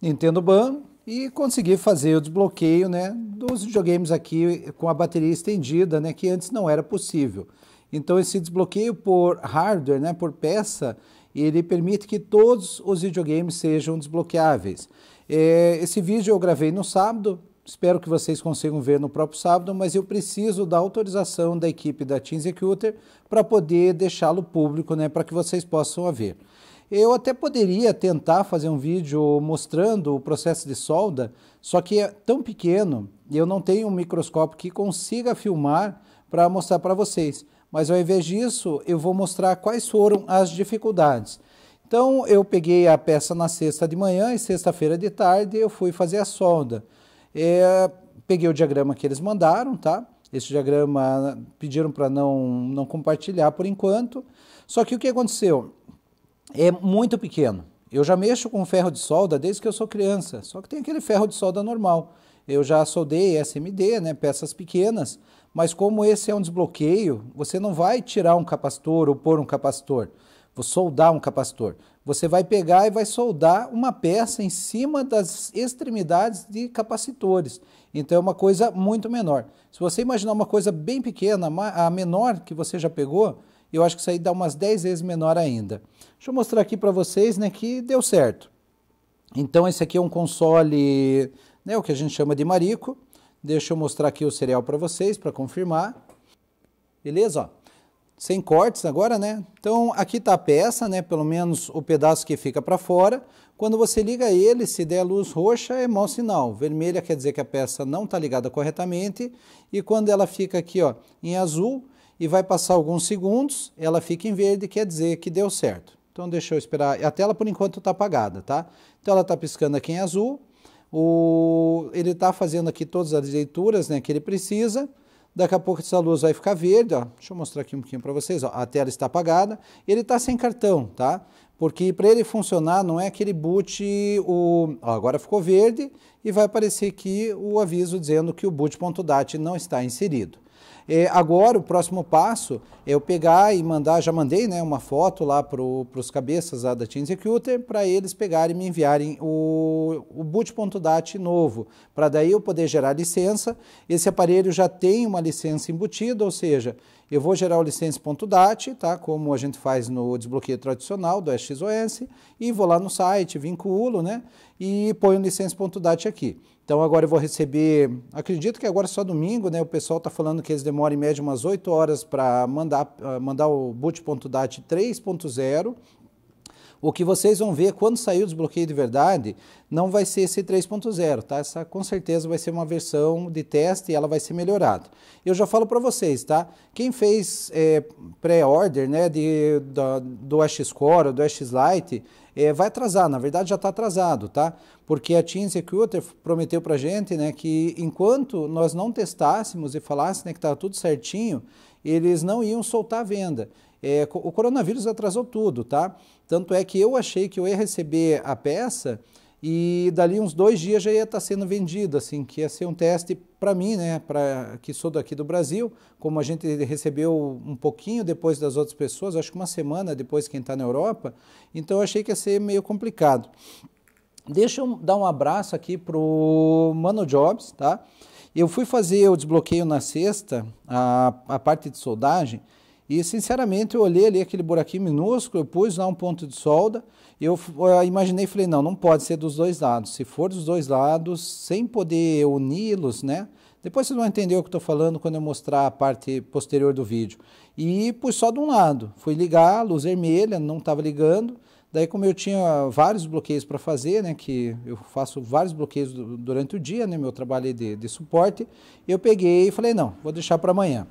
Nintendo Ban e consegui fazer o desbloqueio né, dos videogames aqui com a bateria estendida, né, que antes não era possível. Então esse desbloqueio por hardware, né, por peça, ele permite que todos os videogames sejam desbloqueáveis. É, esse vídeo eu gravei no sábado, espero que vocês consigam ver no próprio sábado, mas eu preciso da autorização da equipe da Team Executor para poder deixá-lo público, né, para que vocês possam ver. Eu até poderia tentar fazer um vídeo mostrando o processo de solda, só que é tão pequeno e eu não tenho um microscópio que consiga filmar para mostrar para vocês. Mas ao invés disso, eu vou mostrar quais foram as dificuldades. Então eu peguei a peça na sexta de manhã e sexta-feira de tarde eu fui fazer a solda. É, peguei o diagrama que eles mandaram, tá? Esse diagrama pediram para não, não compartilhar por enquanto. Só que o que aconteceu? é muito pequeno. Eu já mexo com ferro de solda desde que eu sou criança, só que tem aquele ferro de solda normal. Eu já soldei SMD, né, peças pequenas, mas como esse é um desbloqueio, você não vai tirar um capacitor ou pôr um capacitor, vou soldar um capacitor. Você vai pegar e vai soldar uma peça em cima das extremidades de capacitores. Então é uma coisa muito menor. Se você imaginar uma coisa bem pequena, a menor que você já pegou, eu acho que isso aí dá umas 10 vezes menor ainda. Deixa eu mostrar aqui para vocês né, que deu certo. Então esse aqui é um console, né, o que a gente chama de marico. Deixa eu mostrar aqui o cereal para vocês para confirmar. Beleza? Ó. Sem cortes agora, né? Então aqui está a peça, né? Pelo menos o pedaço que fica para fora. Quando você liga ele, se der luz roxa, é mau sinal. Vermelha quer dizer que a peça não está ligada corretamente. E quando ela fica aqui ó, em azul, e vai passar alguns segundos, ela fica em verde, quer dizer que deu certo. Então deixa eu esperar, a tela por enquanto está apagada, tá? Então ela está piscando aqui em azul, o, ele está fazendo aqui todas as leituras né, que ele precisa, daqui a pouco essa luz vai ficar verde, ó. deixa eu mostrar aqui um pouquinho para vocês, ó. a tela está apagada, ele está sem cartão, tá? Porque para ele funcionar não é aquele boot, o, ó, agora ficou verde e vai aparecer aqui o aviso dizendo que o boot.dat não está inserido. É, agora, o próximo passo é eu pegar e mandar, já mandei né, uma foto lá para os cabeças da Team Executor para eles pegarem e me enviarem o, o boot.dat novo, para daí eu poder gerar licença. Esse aparelho já tem uma licença embutida, ou seja, eu vou gerar o licença.dat, tá? como a gente faz no desbloqueio tradicional do SXOS, e vou lá no site, vinculo, né? e ponho licença.dat aqui. Então agora eu vou receber, acredito que agora é só domingo, né? O pessoal está falando que eles demoram em média umas 8 horas para mandar, ah, mandar o boot.dat 3.0, o que vocês vão ver quando sair o desbloqueio de verdade não vai ser esse 3.0, tá? Essa com certeza vai ser uma versão de teste e ela vai ser melhorada. Eu já falo para vocês, tá? Quem fez é, pré-order, né, de, da, do X Core, do X Lite, é, vai atrasar, na verdade já está atrasado, tá? Porque a Team Executor prometeu para gente, né, que enquanto nós não testássemos e falássemos né, que estava tudo certinho, eles não iam soltar a venda. É, o coronavírus atrasou tudo, tá? Tanto é que eu achei que eu ia receber a peça e dali uns dois dias já ia estar tá sendo vendido, assim, que ia ser um teste para mim, né, para que sou daqui do Brasil, como a gente recebeu um pouquinho depois das outras pessoas, acho que uma semana depois quem está na Europa, então eu achei que ia ser meio complicado. Deixa eu dar um abraço aqui pro Mano Jobs, tá? Eu fui fazer o desbloqueio na sexta, a, a parte de soldagem, e, sinceramente, eu olhei ali aquele buraquinho minúsculo, eu pus lá um ponto de solda, eu, eu imaginei e falei, não, não pode ser dos dois lados. Se for dos dois lados, sem poder uni-los, né? Depois vocês vão entender o que estou falando quando eu mostrar a parte posterior do vídeo. E pus só de um lado. Fui ligar, luz vermelha, não estava ligando. Daí, como eu tinha vários bloqueios para fazer, né, que eu faço vários bloqueios durante o dia, né, meu trabalho é de, de suporte, eu peguei e falei, não, vou deixar para amanhã.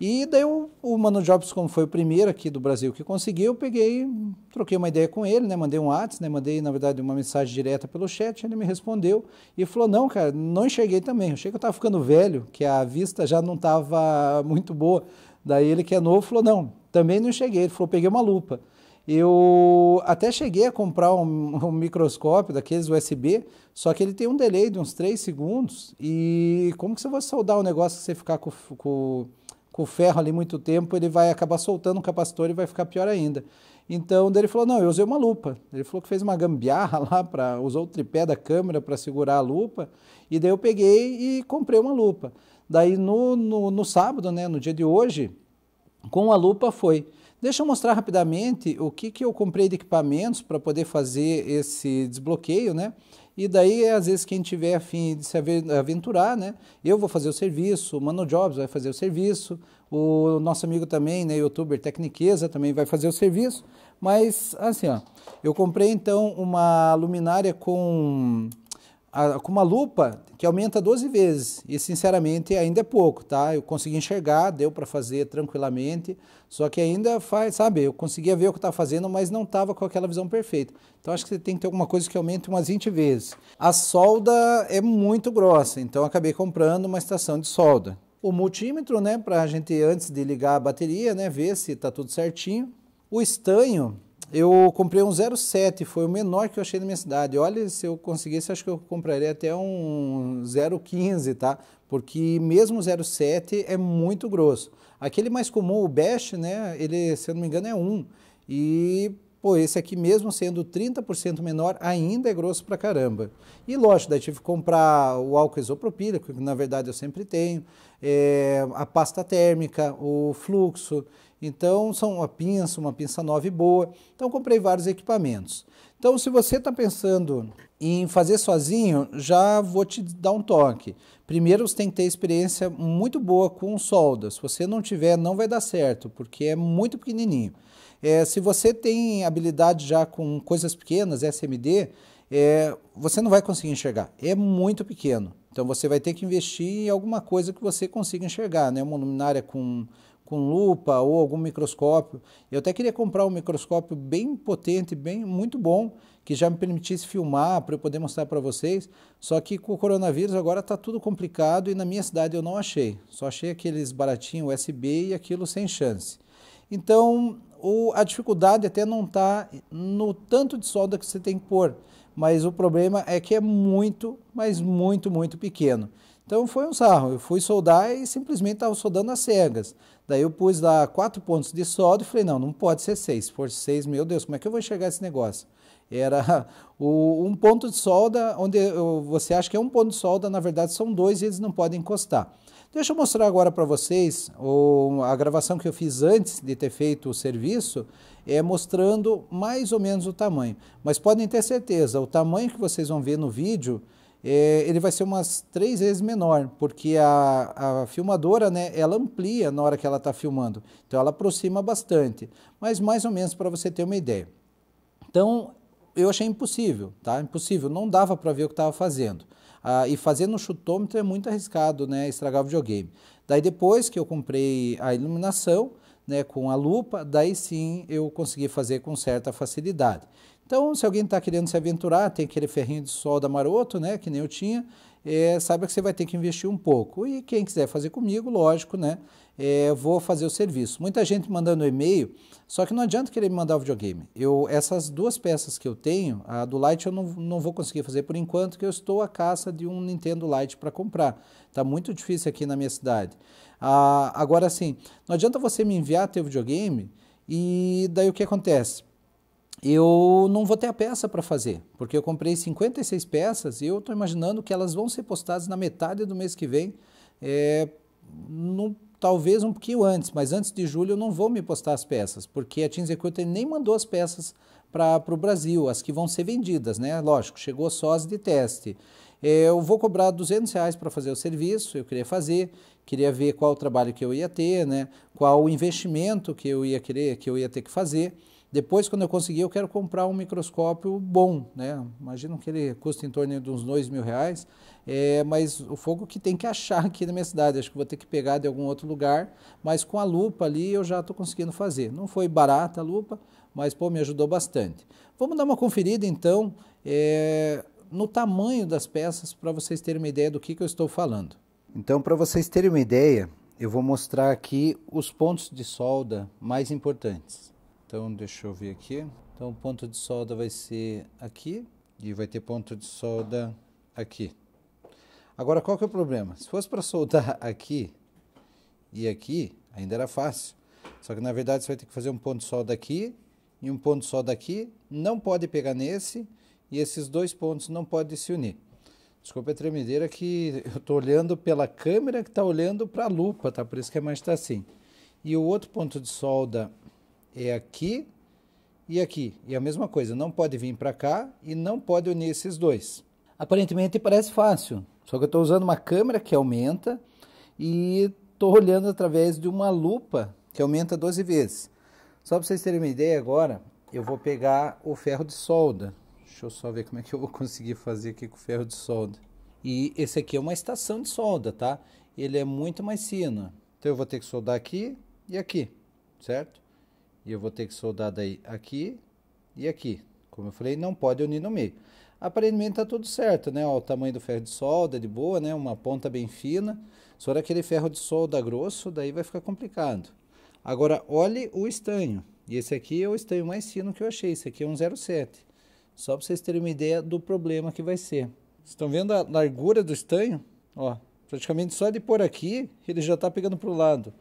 E daí o, o Mano Jobs, como foi o primeiro aqui do Brasil que conseguiu, eu peguei, troquei uma ideia com ele, né? Mandei um WhatsApp, né? Mandei, na verdade, uma mensagem direta pelo chat, ele me respondeu e falou, não, cara, não enxerguei também. Eu achei que eu estava ficando velho, que a vista já não estava muito boa. Daí ele que é novo falou, não, também não enxerguei. Ele falou, peguei uma lupa. Eu até cheguei a comprar um, um, microscópio daqueles USB, só que ele tem um delay de uns 3 segundos. E como que você vai soldar o um negócio que você ficar com, com com o ferro ali muito tempo, ele vai acabar soltando o capacitor e vai ficar pior ainda. Então, ele falou, não, eu usei uma lupa. Ele falou que fez uma gambiarra lá, para usou o tripé da câmera para segurar a lupa, e daí eu peguei e comprei uma lupa. Daí, no, no, no sábado, né, no dia de hoje, com a lupa foi. Deixa eu mostrar rapidamente o que, que eu comprei de equipamentos para poder fazer esse desbloqueio, né? E daí, às vezes, quem tiver fim de se aventurar, né? Eu vou fazer o serviço, o Mano Jobs vai fazer o serviço, o nosso amigo também, né, youtuber Tecniqueza, também vai fazer o serviço. Mas, assim, ó, eu comprei então uma luminária com a, com uma lupa que aumenta 12 vezes. E sinceramente ainda é pouco, tá? Eu consegui enxergar, deu para fazer tranquilamente, só que ainda faz, sabe? Eu conseguia ver o que estava tá fazendo, mas não estava com aquela visão perfeita. Então acho que você tem que ter alguma coisa que aumente umas 20 vezes. A solda é muito grossa, então acabei comprando uma estação de solda. O multímetro, né, para a gente antes de ligar a bateria, né, ver se está tudo certinho. O estanho eu comprei um 07, foi o menor que eu achei na minha cidade. Olha, se eu conseguisse, acho que eu compraria até um 015, tá? Porque mesmo 07 é muito grosso. Aquele mais comum, o Bash, né? Ele, se eu não me engano, é 1. E, pô, esse aqui mesmo sendo 30% menor, ainda é grosso pra caramba. E lógico, daí tive que comprar o álcool isopropílico, que na verdade eu sempre tenho, é, a pasta térmica, o fluxo. Então, são uma pinça, uma pinça nova e boa. Então, comprei vários equipamentos. Então, se você está pensando em fazer sozinho, já vou te dar um toque. Primeiro, você tem que ter experiência muito boa com solda. Se você não tiver, não vai dar certo, porque é muito pequenininho. É, se você tem habilidade já com coisas pequenas, SMD, é, você não vai conseguir enxergar. É muito pequeno. Então, você vai ter que investir em alguma coisa que você consiga enxergar, né? Uma luminária com com lupa ou algum microscópio. Eu até queria comprar um microscópio bem potente, bem muito bom, que já me permitisse filmar para eu poder mostrar para vocês. Só que com o coronavírus agora está tudo complicado e na minha cidade eu não achei. Só achei aqueles baratinhos USB e aquilo sem chance. Então o, a dificuldade até não está no tanto de solda que você tem que pôr, mas o problema é que é muito, mas muito, muito pequeno. Então foi um sarro. Eu fui soldar e simplesmente estava soldando às cegas. Daí eu pus lá quatro pontos de solda e falei, não, não pode ser seis. Se for seis, meu Deus, como é que eu vou enxergar esse negócio? Era o, um ponto de solda, onde eu, você acha que é um ponto de solda, na verdade são dois e eles não podem encostar. Deixa eu mostrar agora para vocês o, a gravação que eu fiz antes de ter feito o serviço, é mostrando mais ou menos o tamanho. Mas podem ter certeza, o tamanho que vocês vão ver no vídeo é, ele vai ser umas três vezes menor, porque a, a filmadora, né, ela amplia na hora que ela está filmando, então ela aproxima bastante, mas mais ou menos para você ter uma ideia. Então, eu achei impossível, tá? Impossível, não dava para ver o que estava fazendo. Ah, e fazer no chutômetro é muito arriscado, né? Estragar o videogame. Daí depois que eu comprei a iluminação, né, com a lupa, daí sim eu consegui fazer com certa facilidade. Então, se alguém está querendo se aventurar, tem aquele ferrinho de solda maroto, né, que nem eu tinha, é, saiba que você vai ter que investir um pouco. E quem quiser fazer comigo, lógico, né, é, vou fazer o serviço. Muita gente mandando e-mail, só que não adianta querer me mandar o videogame. Eu, essas duas peças que eu tenho, a do Lite eu não, não vou conseguir fazer por enquanto, que eu estou à caça de um Nintendo Lite para comprar. Está muito difícil aqui na minha cidade. Ah, agora, sim, não adianta você me enviar teu videogame e daí o que acontece? eu não vou ter a peça para fazer, porque eu comprei 56 peças e eu estou imaginando que elas vão ser postadas na metade do mês que vem, é, no, talvez um pouquinho antes, mas antes de julho eu não vou me postar as peças, porque a Team Executor nem mandou as peças para o Brasil, as que vão ser vendidas, né? Lógico, chegou só as de teste. Eh, eu vou cobrar 200 reais para fazer o serviço, eu queria fazer, queria ver qual o trabalho que eu ia ter, né? Qual o investimento que eu ia querer, que eu ia ter que fazer. Depois, quando eu conseguir, eu quero comprar um microscópio bom, né? Imagino que ele custa em torno de uns dois mil reais, é, mas o fogo que tem que achar aqui na minha cidade, acho que vou ter que pegar de algum outro lugar, mas com a lupa ali eu já estou conseguindo fazer. Não foi barata a lupa, mas pô, me ajudou bastante. Vamos dar uma conferida então é, no tamanho das peças para vocês terem uma ideia do que, que eu estou falando. Então, para vocês terem uma ideia, eu vou mostrar aqui os pontos de solda mais importantes. Então, deixa eu ver aqui. Então, o ponto de solda vai ser aqui e vai ter ponto de solda aqui. Agora, qual que é o problema? Se fosse para soldar aqui e aqui, ainda era fácil. Só que, na verdade, você vai ter que fazer um ponto de solda aqui e um ponto de solda aqui. Não pode pegar nesse e esses dois pontos não podem se unir. Desculpa a tremedeira que eu estou olhando pela câmera que está olhando para a lupa, tá? Por isso que a imagem está assim. E o outro ponto de solda é aqui e aqui. E a mesma coisa, não pode vir para cá e não pode unir esses dois. Aparentemente parece fácil, só que eu estou usando uma câmera que aumenta e estou olhando através de uma lupa que aumenta 12 vezes. Só para vocês terem uma ideia agora, eu vou pegar o ferro de solda. Deixa eu só ver como é que eu vou conseguir fazer aqui com o ferro de solda. E esse aqui é uma estação de solda, tá? Ele é muito mais fino. Então eu vou ter que soldar aqui e aqui, certo? E eu vou ter que soldar daí aqui e aqui. Como eu falei, não pode unir no meio. Aparentemente tá tudo certo, né? Ó, o tamanho do ferro de solda de boa, né? Uma ponta bem fina. Só aquele ferro de solda grosso, daí vai ficar complicado. Agora, olhe o estanho. E esse aqui é o estanho mais fino que eu achei. Esse aqui é um 0,7. Só para vocês terem uma ideia do problema que vai ser. Vocês estão vendo a largura do estanho? Ó, praticamente só de por aqui, ele já está pegando para o lado.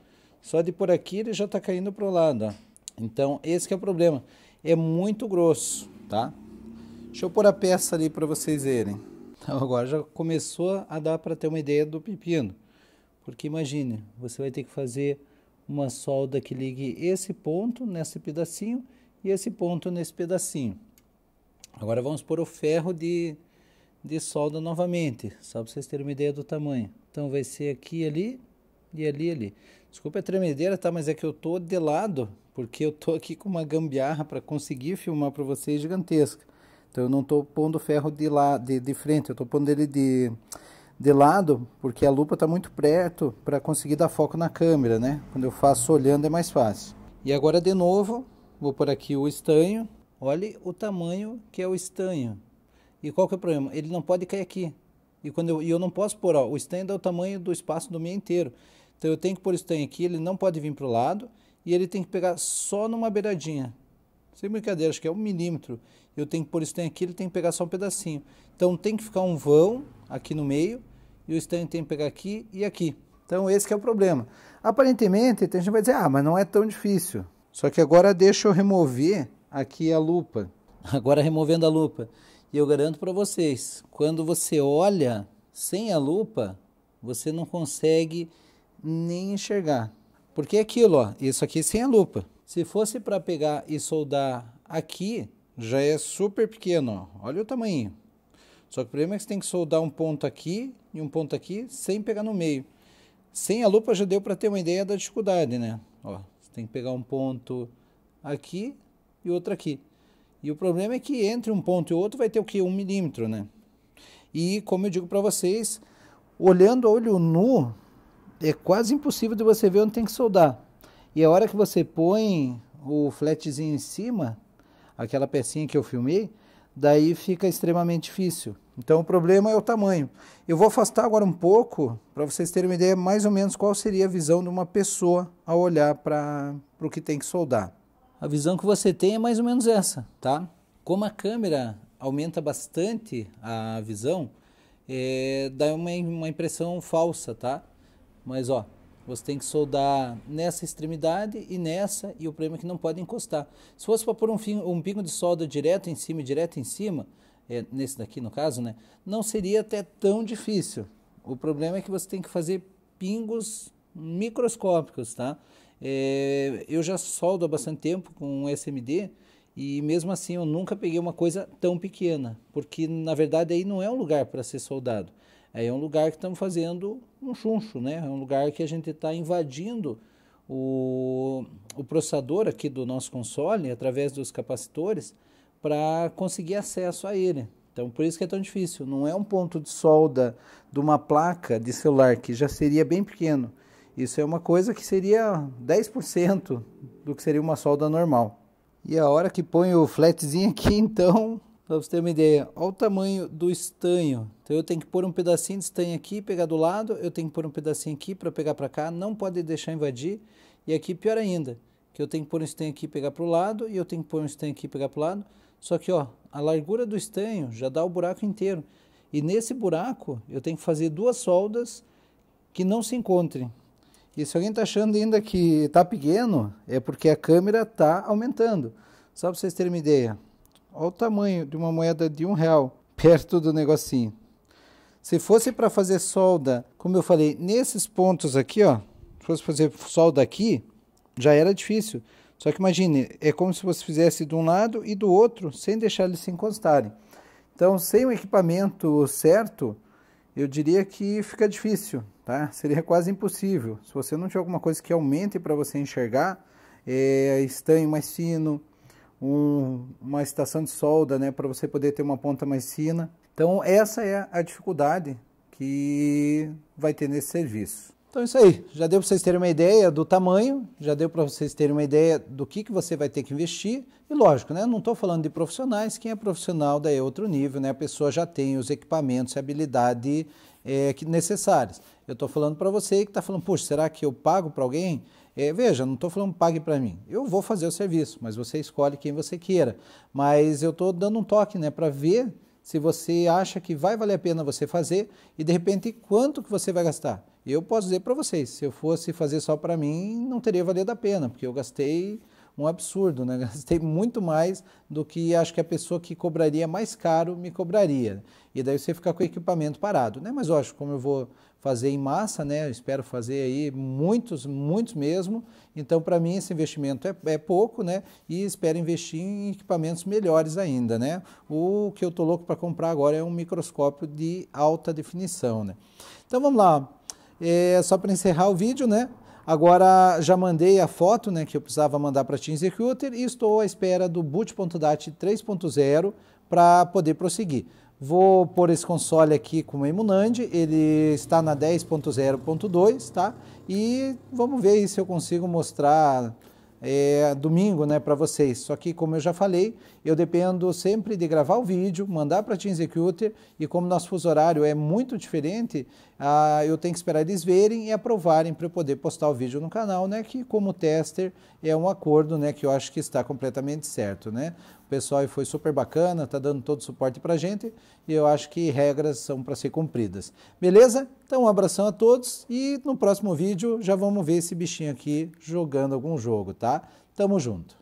Só de por aqui, ele já está caindo para o lado, ó. Então, esse é o problema. É muito grosso, tá? Deixa eu pôr a peça ali para vocês verem. Então, agora já começou a dar para ter uma ideia do pepino. Porque imagine, você vai ter que fazer uma solda que ligue esse ponto nesse pedacinho e esse ponto nesse pedacinho. Agora vamos pôr o ferro de, de solda novamente, só para vocês terem uma ideia do tamanho. Então vai ser aqui, ali e ali, ali. Desculpa a tremedeira, tá? Mas é que eu tô de lado, porque eu tô aqui com uma gambiarra para conseguir filmar para vocês gigantesca. Então eu não tô pondo o ferro de, lá de, de frente, eu tô pondo ele de, de lado, porque a lupa tá muito perto para conseguir dar foco na câmera, né? Quando eu faço olhando é mais fácil. E agora de novo, vou por aqui o estanho. Olhe o tamanho que é o estanho. E qual que é o problema? Ele não pode cair aqui. E quando eu, e eu não posso pôr, ó, o estanho dá o tamanho do espaço do meio inteiro. Então eu tenho que pôr o estanho aqui, ele não pode vir para o lado e ele tem que pegar só numa beiradinha. Sem brincadeira, acho que é um milímetro. Eu tenho que pôr o estanho aqui, ele tem que pegar só um pedacinho. Então tem que ficar um vão aqui no meio e o estanho tem que pegar aqui e aqui. Então esse é o problema. Aparentemente, tem gente que vai dizer, ah, mas não é tão difícil. Só que agora deixa eu remover aqui a lupa. Agora removendo a lupa. E eu garanto para vocês, quando você olha sem a lupa, você não consegue nem enxergar. Porque é aquilo, ó, isso aqui sem a lupa. Se fosse para pegar e soldar aqui, já é super pequeno, ó. olha o tamanho. Só que o problema é que você tem que soldar um ponto aqui e um ponto aqui sem pegar no meio. Sem a lupa já deu para ter uma ideia da dificuldade, né? Ó, você tem que pegar um ponto aqui e outro aqui. E o problema é que entre um ponto e outro vai ter o que? Um milímetro, né? E como eu digo para vocês, olhando a olho nu, é quase impossível de você ver onde tem que soldar. E a hora que você põe o flatzinho em cima, aquela pecinha que eu filmei, daí fica extremamente difícil. Então o problema é o tamanho. Eu vou afastar agora um pouco para vocês terem uma ideia mais ou menos qual seria a visão de uma pessoa ao olhar para o que tem que soldar. A visão que você tem é mais ou menos essa, tá? Como a câmera aumenta bastante a visão, é, dá uma, uma impressão falsa, tá? Mas ó, você tem que soldar nessa extremidade e nessa, e o problema é que não pode encostar. Se fosse para pôr um, fim, um pingo de solda direto em cima e direto em cima, é, nesse daqui no caso, né, não seria até tão difícil. O problema é que você tem que fazer pingos microscópicos, tá? É, eu já soldo há bastante tempo com um SMD e mesmo assim eu nunca peguei uma coisa tão pequena, porque na verdade aí não é um lugar para ser soldado. Aí é um lugar que estamos fazendo um chuncho, né? É um lugar que a gente está invadindo o, o processador aqui do nosso console através dos capacitores para conseguir acesso a ele. Então, por isso que é tão difícil. Não é um ponto de solda de uma placa de celular que já seria bem pequeno. Isso é uma coisa que seria 10% do que seria uma solda normal. E a hora que põe o flatzinho aqui, então, para você ter uma ideia, olha o tamanho do estanho então eu tenho que pôr um pedacinho de estanho aqui, pegar do lado, eu tenho que pôr um pedacinho aqui para pegar para cá, não pode deixar invadir. E aqui pior ainda, que eu tenho que pôr um estanho aqui e pegar para o lado, e eu tenho que pôr um estanho aqui e pegar para o lado. Só que ó, a largura do estanho já dá o buraco inteiro. E nesse buraco eu tenho que fazer duas soldas que não se encontrem. E se alguém está achando ainda que está pequeno, é porque a câmera está aumentando. Só para vocês terem uma ideia. Olha o tamanho de uma moeda de um real perto do negocinho. Se fosse para fazer solda, como eu falei, nesses pontos aqui, ó, se fosse fazer solda aqui, já era difícil. Só que imagine, é como se você fizesse de um lado e do outro, sem deixar eles se encostarem. Então, sem o equipamento certo, eu diria que fica difícil, tá? Seria quase impossível. Se você não tiver alguma coisa que aumente para você enxergar, é, estanho mais fino, um, uma estação de solda, né, para você poder ter uma ponta mais fina. Então, essa é a dificuldade que vai ter nesse serviço. Então, isso aí. Já deu para vocês terem uma ideia do tamanho, já deu para vocês terem uma ideia do que, que você vai ter que investir. E lógico, né? não estou falando de profissionais, quem é profissional daí é outro nível, né? a pessoa já tem os equipamentos e habilidade é, necessárias. Eu estou falando para você que está falando, puxa, será que eu pago para alguém? É, veja, não estou falando pague para mim. Eu vou fazer o serviço, mas você escolhe quem você queira. Mas eu estou dando um toque né, para ver se você acha que vai valer a pena você fazer e de repente quanto que você vai gastar. Eu posso dizer para vocês, se eu fosse fazer só para mim, não teria valido a pena, porque eu gastei um absurdo, né? Gastei muito mais do que acho que a pessoa que cobraria mais caro me cobraria. E daí você fica com o equipamento parado, né? Mas lógico, como eu vou fazer em massa, né? Eu espero fazer aí muitos, muitos mesmo. Então, para mim, esse investimento é, é, pouco, né? E espero investir em equipamentos melhores ainda, né? O que eu tô louco para comprar agora é um microscópio de alta definição, né? Então, vamos lá. É, só para encerrar o vídeo, né? Agora já mandei a foto né, que eu precisava mandar para a Team Executor e estou à espera do boot.dat 3.0 para poder prosseguir. Vou pôr esse console aqui com o Emunand, ele está na 10.0.2, tá? E vamos ver se eu consigo mostrar é, domingo né, para vocês. Só que, como eu já falei, eu dependo sempre de gravar o vídeo, mandar para a Team Executor e como nosso fuso horário é muito diferente, ah, eu tenho que esperar eles verem e aprovarem para eu poder postar o vídeo no canal, né, que como tester é um acordo né, que eu acho que está completamente certo. Né? pessoal foi super bacana, tá dando todo o suporte pra gente e eu acho que regras são para ser cumpridas. Beleza? Então um abração a todos e no próximo vídeo já vamos ver esse bichinho aqui jogando algum jogo, tá? Tamo junto.